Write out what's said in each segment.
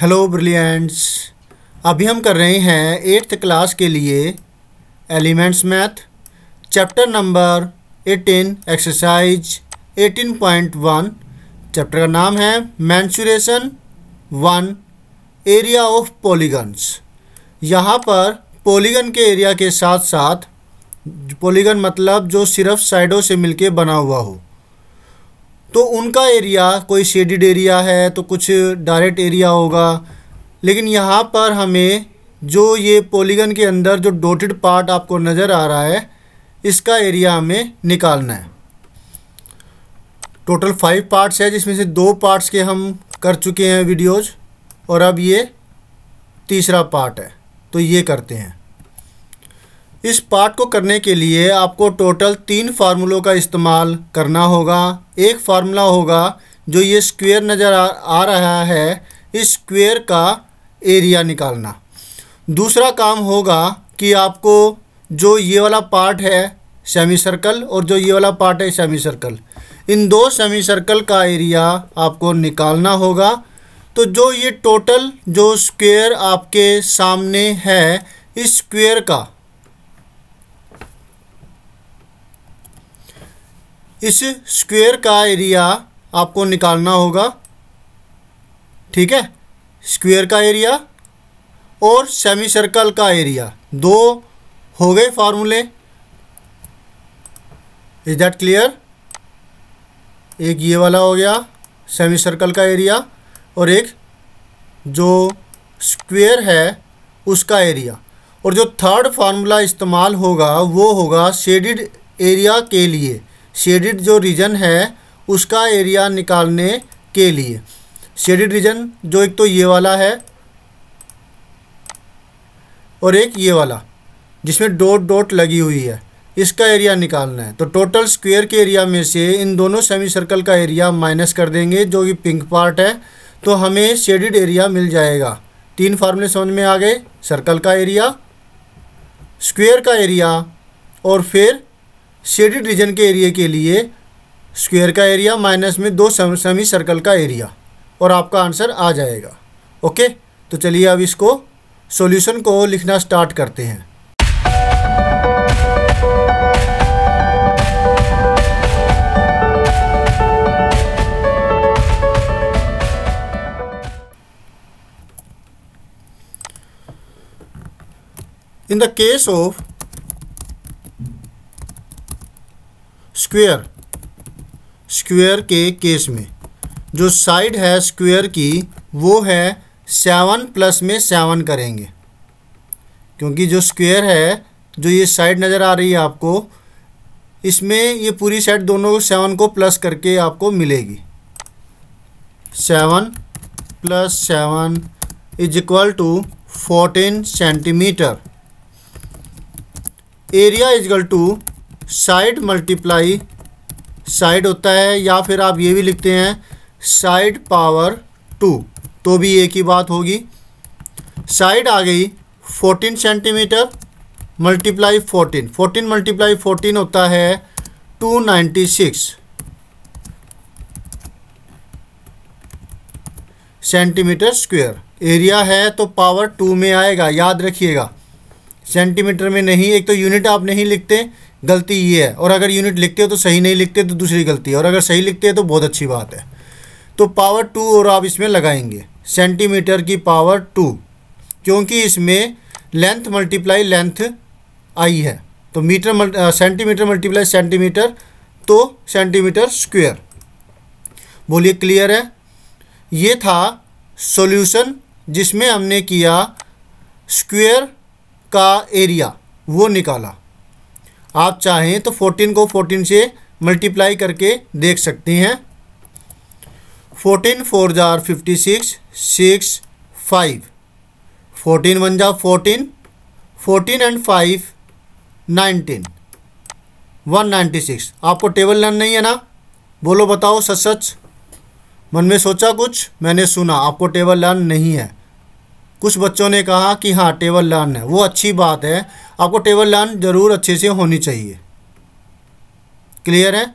hello brilliants अभी हम कर रहे हैं एट्थ क्लास के लिए elements math chapter number eighteen exercise eighteen point one chapter का नाम है mensuration one area of polygons यहाँ पर पॉलीगन के एरिया के साथ साथ पॉलीगन मतलब जो सिर्फ साइडों से मिलके बना हुआ हो तो उनका एरिया कोई शेडिड एरिया है तो कुछ डायरेक्ट एरिया होगा लेकिन यहाँ पर हमें जो ये पॉलीगन के अंदर जो डोटेड पार्ट आपको नज़र आ रहा है इसका एरिया हमें निकालना है टोटल फाइव पार्ट्स है जिसमें से दो पार्ट्स के हम कर चुके हैं वीडियोज़ और अब ये तीसरा पार्ट है तो ये करते हैं इस पार्ट को करने के लिए आपको टोटल तीन फार्मूलों का इस्तेमाल करना होगा एक फार्मूला होगा जो ये स्क्वेयर नज़र आ, आ रहा है इस स्क्वेयर का एरिया निकालना दूसरा काम होगा कि आपको जो ये वाला पार्ट है सेमी सर्कल और जो ये वाला पार्ट है सेमी सर्कल इन दो सेमी सर्कल का एरिया आपको निकालना होगा तो जो ये टोटल जो स्क्वेयर आपके सामने है इस स्क्वेयर का इस स्क्वायर का एरिया आपको निकालना होगा ठीक है स्क्वायर का एरिया और सेमी सर्कल का एरिया दो हो गए फार्मूले इज दैट क्लियर एक ये वाला हो गया सेमी सर्कल का एरिया और एक जो स्क्वायर है उसका एरिया और जो थर्ड फार्मूला इस्तेमाल होगा वो होगा शेडिड एरिया के लिए शेडिड जो रीजन है उसका एरिया निकालने के लिए शेडिड रीजन जो एक तो ये वाला है और एक ये वाला जिसमें डॉट डॉट लगी हुई है इसका एरिया निकालना है तो टोटल स्क्वायर के एरिया में से इन दोनों सेमी सर्कल का एरिया माइनस कर देंगे जो कि पिंक पार्ट है तो हमें शेडिड एरिया मिल जाएगा तीन फार्मूले समझ में आ गए सर्कल का एरिया स्क्वायर का एरिया और फिर शेडेड रीजन के एरिए के लिए स्क्वेयर का एरिया माइनस में दो सेमी सर्कल का एरिया और आपका आंसर आ जाएगा ओके तो चलिए अब इसको सॉल्यूशन को लिखना स्टार्ट करते हैं in the case of square square के केस में जो साइड है स्क्वेयर की वो है सेवन प्लस में सेवन करेंगे क्योंकि जो स्क्वेयर है जो ये साइड नज़र आ रही है आपको इसमें ये पूरी साइड दोनों सेवन को प्लस करके आपको मिलेगी seven plus seven is equal to fourteen centimetre area equal to side multiply side होता है या फिर आप ये भी लिखते हैं साइड पावर टू तो भी एक ही बात होगी साइड आ गई fourteen centimetre multiply fourteen fourteen multiply fourteen होता है two ninety six centimetre square area है तो पावर टू में आएगा याद रखिएगा सेंटीमीटर में नहीं एक तो यूनिट आप नहीं लिखते गलती ये है और अगर यूनिट लिखते हो तो सही नहीं लिखते तो दूसरी गलती है और अगर सही लिखते हैं तो बहुत अच्छी बात है तो पावर टू और आप इसमें लगाएंगे सेंटीमीटर की पावर टू क्योंकि इसमें लेंथ मल्टीप्लाई लेंथ आई है तो मीटर सेंटीमीटर मल्टीप्लाई सेंटीमीटर तो सेंटीमीटर स्क्वेयर बोलिए क्लियर है ये था सॉल्यूशन जिसमें हमने किया स्क्वेयर का एरिया वो निकाला आप चाहें तो 14 को 14 से मल्टीप्लाई करके देख सकती हैं 14 फोर जार fifty six six five fourteen one जा fourteen fourteen and five nineteen one ninety six आपको टेबल लर्न नहीं है ना बोलो बताओ सच सच मन में सोचा कुछ मैंने सुना आपको टेबल लर्न नहीं है कुछ बच्चों ने कहा कि हाँ टेबल लर्न है वो अच्छी बात है आपको टेबल लर्न ज़रूर अच्छे से होनी चाहिए क्लियर है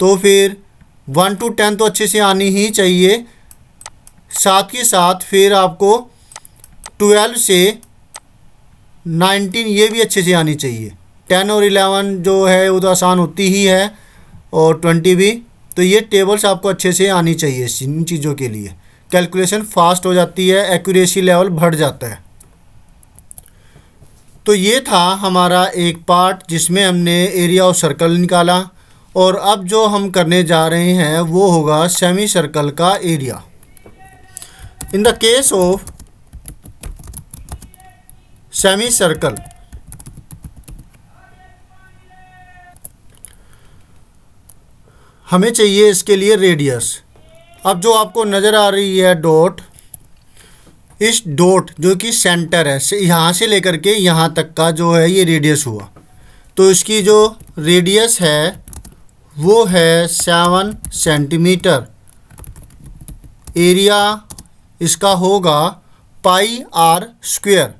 तो फिर वन टू टेन तो अच्छे से आनी ही चाहिए साथ ही साथ फिर आपको ट्वेल्व से नाइनटीन ये भी अच्छे से आनी चाहिए टेन और इलेवन जो है वो तो आसान होती ही है और ट्वेंटी भी तो ये टेबल्स आपको अच्छे से आनी चाहिए इन चीज़ों के लिए कैलकुलेशन फास्ट हो जाती है एक्यूरेसी लेवल बढ़ जाता है तो ये था हमारा एक पार्ट जिसमें हमने एरिया ऑफ सर्कल निकाला और अब जो हम करने जा रहे हैं वो होगा सेमी सर्कल का area in the case of semi circle हमें चाहिए इसके लिए रेडियस अब जो आपको नज़र आ रही है डॉट इस डॉट जो कि सेंटर है यहाँ से लेकर के यहाँ तक का जो है ये रेडियस हुआ तो इसकी जो रेडियस है वो है सेवन सेंटीमीटर एरिया इसका होगा पाई आर स्क्वेयर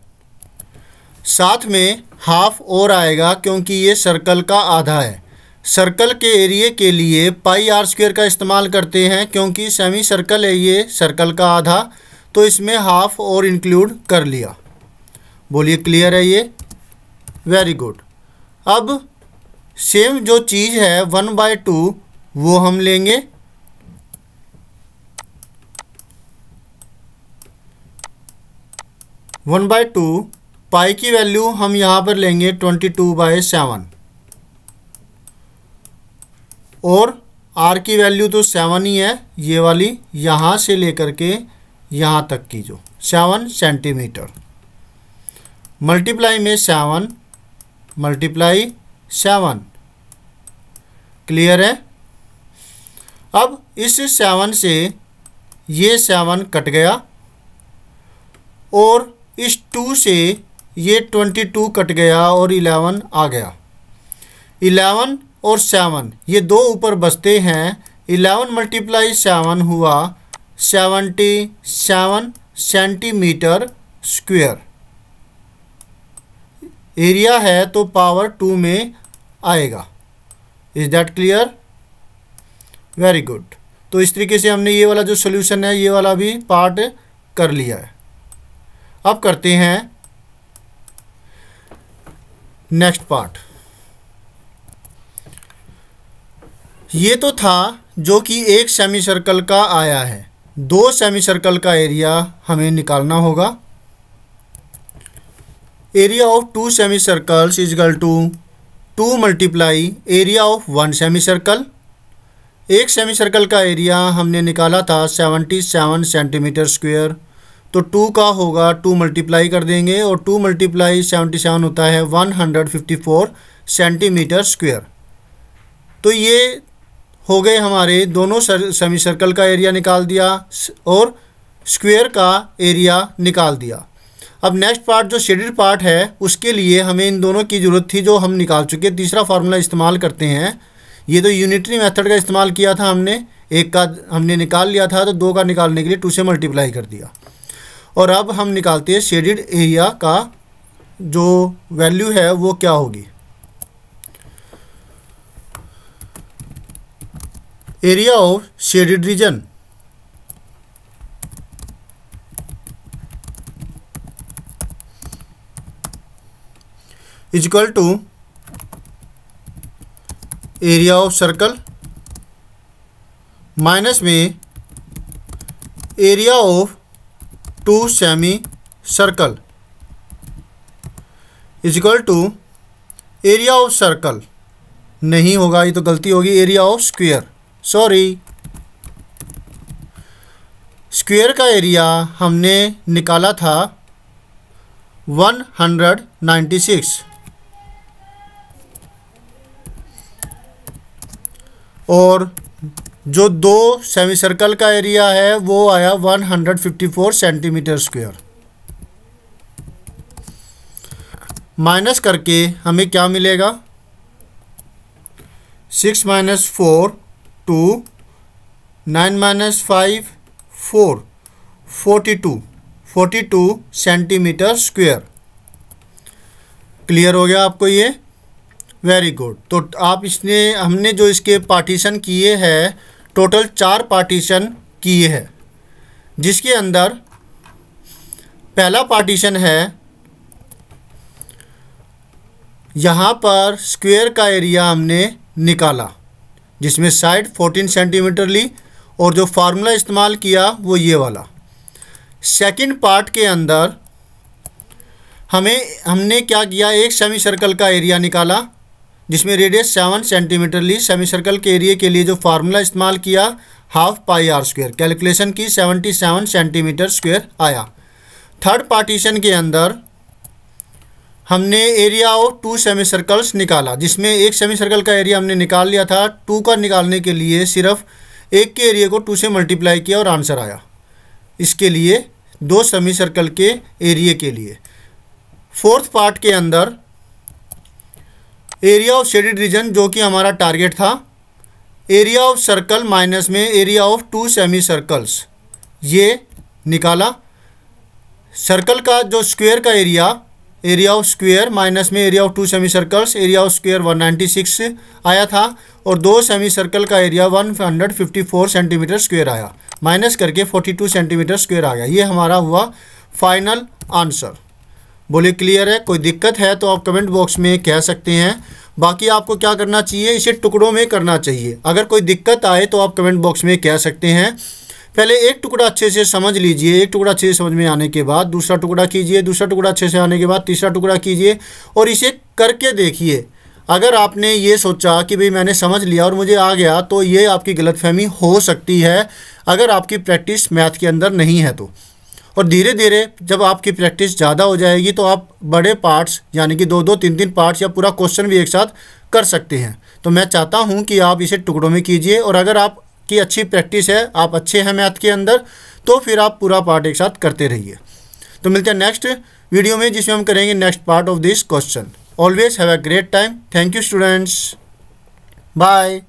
साथ में हाफ और आएगा क्योंकि ये सर्कल का आधा है सर्कल के एरिए के लिए पाई आर स्क्वेयर का इस्तेमाल करते हैं क्योंकि सेमी सर्कल है ये सर्कल का आधा तो इसमें हाफ और इंक्लूड कर लिया बोलिए क्लियर है ये वेरी गुड अब सेम जो चीज़ है वन बाय टू वो हम लेंगे वन बाय टू पाई की वैल्यू हम यहाँ पर लेंगे ट्वेंटी टू बाय सेवन और आर की वैल्यू तो सेवन ही है ये वाली यहाँ से लेकर के यहाँ तक की जो सेवन सेंटीमीटर मल्टीप्लाई में सेवन मल्टीप्लाई सेवन क्लियर है अब इस सेवन से ये सेवन कट गया और इस टू से ये ट्वेंटी टू कट गया और इलेवन आ गया इलेवन और सेवन ये दो ऊपर बसते हैं इलेवन मल्टीप्लाई सेवन हुआ seventy seven centimetre square area है तो पावर टू में आएगा is that clear very good तो इस तरीके से हमने ये वाला जो सोल्यूशन है ये वाला भी पार्ट कर लिया है अब करते हैं नेक्स्ट पार्ट ये तो था जो कि एक सेमी सर्कल का आया है दो सेमी सर्कल का एरिया हमें निकालना होगा area of two semi circles is equal two two multiply area of one semi circle एक सेमी सर्कल का एरिया हमने निकाला था सेवेंटी सेवन सेंटीमीटर स्क्वेयर तो टू का होगा टू मल्टीप्लाई कर देंगे और टू मल्टीप्लाई सेवेंटी सेवन होता है one hundred fifty four centimetre square तो ये हो गए हमारे दोनों सेमी सर्कल का एरिया निकाल दिया और स्क्वेयर का एरिया निकाल दिया अब नेक्स्ट पार्ट जो शेडिड पार्ट है उसके लिए हमें इन दोनों की ज़रूरत थी जो हम निकाल चुके तीसरा फार्मूला इस्तेमाल करते हैं ये तो यूनिटरी मेथड का इस्तेमाल किया था हमने एक का हमने निकाल लिया था तो दो का निकालने के लिए टू से मल्टीप्लाई कर दिया और अब हम निकालते हैं शेडिड एरिया का जो वैल्यू है वो क्या होगी area of shaded region is equal to area of circle minus में area of two semi circle is equal to area of circle नहीं होगा ये तो गलती होगी area of square sorry square का एरिया हमने निकाला था 196 और जो दो सेमी सर्कल का एरिया है वो आया 154 सेंटीमीटर स्क्वायर माइनस करके हमें क्या मिलेगा six minus four two nine minus five four forty two forty two centimetre square clear हो गया आपको ये वेरी गुड तो आप इसने हमने जो इसके पार्टीशन किए हैं टोटल चार पार्टीशन किए हैं जिसके अंदर पहला पार्टीशन है यहाँ पर स्क्वेयर का एरिया हमने निकाला जिसमें साइड 14 सेंटीमीटर ली और जो फार्मूला इस्तेमाल किया वो ये वाला सेकंड पार्ट के अंदर हमें हमने क्या किया एक सेमी सर्कल का एरिया निकाला जिसमें रेडियस सेवन सेंटीमीटर ली सेमी सर्कल के एरिए के लिए जो फार्मूला इस्तेमाल किया half pi R square calculation की सेवेंटी सेवन सेंटीमीटर स्क्वेयर आया थर्ड पार्टीशन के अंदर हमने area of two semi circles निकाला जिसमें एक सेमी सर्कल का एरिया हमने निकाल लिया था टू का निकालने के लिए सिर्फ एक के एरिया को टू से मल्टीप्लाई किया और आंसर आया इसके लिए दो सेमी सर्कल के एरिए के लिए फोर्थ पार्ट के अंदर एरिया ऑफ शेडिड रीजन जो कि हमारा टारगेट था एरिया ऑफ सर्कल माइनस में area of two semi circles ये निकाला सर्कल का जो स्क्वायर का area area of square minus में area of two semi circles area of square 196 आया था और दो सेमी सर्कल का एरिया 154 सेंटीमीटर स्क्वेयर आया माइनस करके 42 सेंटीमीटर स्क्वेयर आ गया ये हमारा हुआ फाइनल आंसर बोले क्लियर है कोई दिक्कत है तो आप कमेंट बॉक्स में कह सकते हैं बाकी आपको क्या करना चाहिए इसे टुकड़ों में करना चाहिए अगर कोई दिक्कत आए तो आप कमेंट बॉक्स में कह सकते हैं पहले एक टुकड़ा अच्छे से समझ लीजिए एक टुकड़ा अच्छे से समझ में आने के बाद दूसरा टुकड़ा कीजिए दूसरा टुकड़ा अच्छे से आने के बाद तीसरा टुकड़ा कीजिए और इसे करके देखिए अगर आपने ये सोचा कि भाई मैंने समझ लिया और मुझे आ गया तो ये आपकी गलतफहमी हो सकती है अगर आपकी प्रैक्टिस मैथ के अंदर नहीं है तो और धीरे धीरे जब आपकी प्रैक्टिस ज़्यादा हो जाएगी तो आप बड़े पार्ट्स यानी कि दो दो तीन तीन पार्ट्स या पूरा क्वेश्चन भी एक साथ कर सकते हैं तो मैं चाहता हूँ कि आप इसे टुकड़ों में कीजिए और अगर आप की अच्छी प्रैक्टिस है आप अच्छे हैं मैथ के अंदर तो फिर आप पूरा पार्ट एक साथ करते रहिए तो मिलते हैं नेक्स्ट वीडियो में जिसमें हम करेंगे next part of this question always have a great time thank you students bye